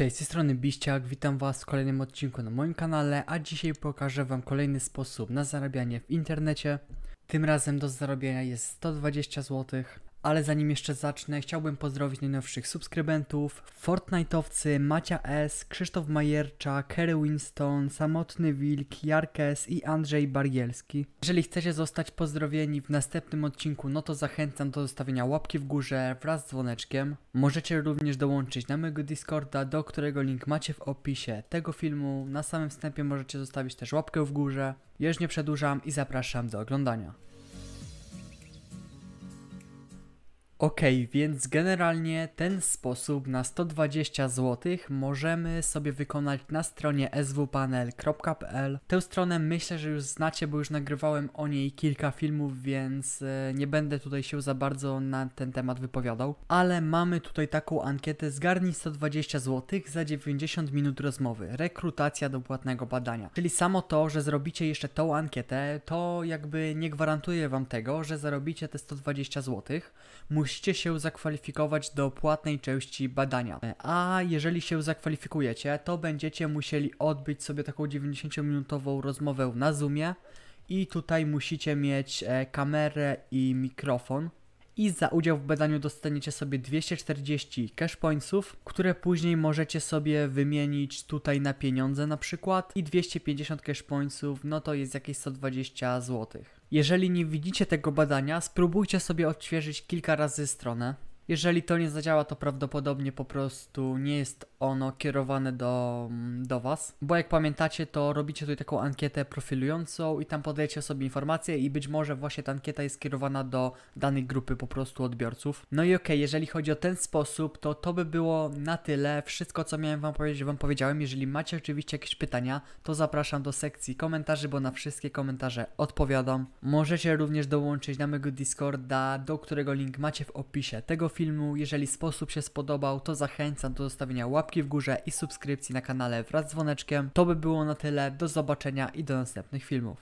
Cześć, z tej strony Biściak, witam Was w kolejnym odcinku na moim kanale, a dzisiaj pokażę Wam kolejny sposób na zarabianie w internecie. Tym razem do zarabiania jest 120 zł, ale zanim jeszcze zacznę, chciałbym pozdrowić najnowszych subskrybentów, Fortnite'owcy, Macia S, Krzysztof Majercza, Kerry Winston, Samotny Wilk, Jarkes i Andrzej Bargielski. Jeżeli chcecie zostać pozdrowieni w następnym odcinku, no to zachęcam do zostawienia łapki w górze wraz z dzwoneczkiem. Możecie również dołączyć na mojego Discorda, do którego link macie w opisie tego filmu. Na samym wstępie możecie zostawić też łapkę w górze. Już nie przedłużam i zapraszam do oglądania. Ok, więc generalnie ten sposób na 120 zł możemy sobie wykonać na stronie swpanel.pl. Tę stronę myślę, że już znacie, bo już nagrywałem o niej kilka filmów, więc e, nie będę tutaj się za bardzo na ten temat wypowiadał. Ale mamy tutaj taką ankietę zgarnij 120 zł za 90 minut rozmowy. Rekrutacja do płatnego badania. Czyli samo to, że zrobicie jeszcze tą ankietę, to jakby nie gwarantuje wam tego, że zarobicie te 120 zł. Musicie musicie się zakwalifikować do płatnej części badania. A jeżeli się zakwalifikujecie, to będziecie musieli odbyć sobie taką 90-minutową rozmowę na Zoomie i tutaj musicie mieć e, kamerę i mikrofon. I za udział w badaniu dostaniecie sobie 240 cash pointsów, które później możecie sobie wymienić tutaj na pieniądze na przykład. I 250 cash pointsów, no to jest jakieś 120 złotych. Jeżeli nie widzicie tego badania, spróbujcie sobie odświeżyć kilka razy stronę. Jeżeli to nie zadziała, to prawdopodobnie po prostu nie jest ono kierowane do, mm, do Was. Bo jak pamiętacie, to robicie tutaj taką ankietę profilującą i tam podajecie sobie informacje i być może właśnie ta ankieta jest kierowana do danej grupy po prostu odbiorców. No i okej, okay, jeżeli chodzi o ten sposób, to to by było na tyle. Wszystko, co miałem Wam powiedzieć, Wam powiedziałem. Jeżeli macie oczywiście jakieś pytania, to zapraszam do sekcji komentarzy, bo na wszystkie komentarze odpowiadam. Możecie również dołączyć na mojego Discorda, do którego link macie w opisie tego filmu filmu. Jeżeli sposób się spodobał, to zachęcam do zostawienia łapki w górze i subskrypcji na kanale wraz z dzwoneczkiem. To by było na tyle. Do zobaczenia i do następnych filmów.